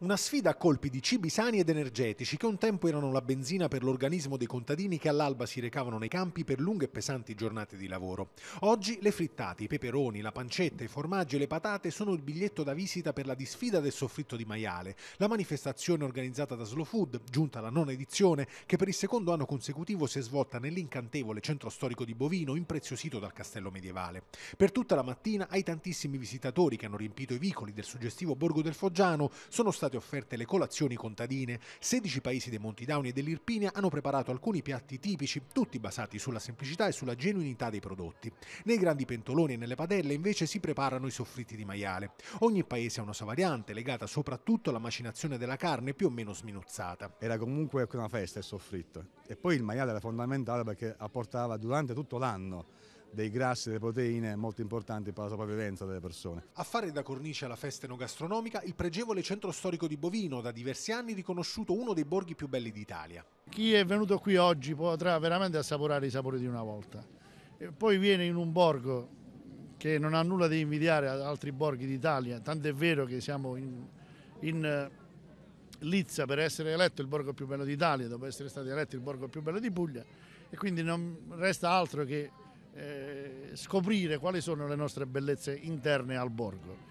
Una sfida a colpi di cibi sani ed energetici che un tempo erano la benzina per l'organismo dei contadini che all'alba si recavano nei campi per lunghe e pesanti giornate di lavoro. Oggi le frittate, i peperoni, la pancetta, i formaggi e le patate sono il biglietto da visita per la disfida del soffritto di maiale, la manifestazione organizzata da Slow Food, giunta alla nona edizione, che per il secondo anno consecutivo si è svolta nell'incantevole centro storico di Bovino, impreziosito dal castello medievale. Per tutta la mattina ai tantissimi visitatori che hanno riempito i vicoli del suggestivo borgo del Foggiano sono stati state offerte le colazioni contadine. 16 paesi dei Monti Dauni e dell'Irpinia hanno preparato alcuni piatti tipici, tutti basati sulla semplicità e sulla genuinità dei prodotti. Nei grandi pentoloni e nelle padelle invece si preparano i soffritti di maiale. Ogni paese ha una sua variante, legata soprattutto alla macinazione della carne più o meno sminuzzata. Era comunque una festa il soffritto e poi il maiale era fondamentale perché apportava durante tutto l'anno dei grassi e delle proteine molto importanti per la sopravvivenza delle persone. A fare da cornice alla festa enogastronomica il pregevole centro storico di Bovino, da diversi anni riconosciuto uno dei borghi più belli d'Italia. Chi è venuto qui oggi potrà veramente assaporare i sapori di una volta. E poi viene in un borgo che non ha nulla da invidiare ad altri borghi d'Italia, tant'è vero che siamo in, in eh, Lizza per essere eletto il borgo più bello d'Italia, dopo essere stato eletto il borgo più bello di Puglia e quindi non resta altro che eh, scoprire quali sono le nostre bellezze interne al borgo.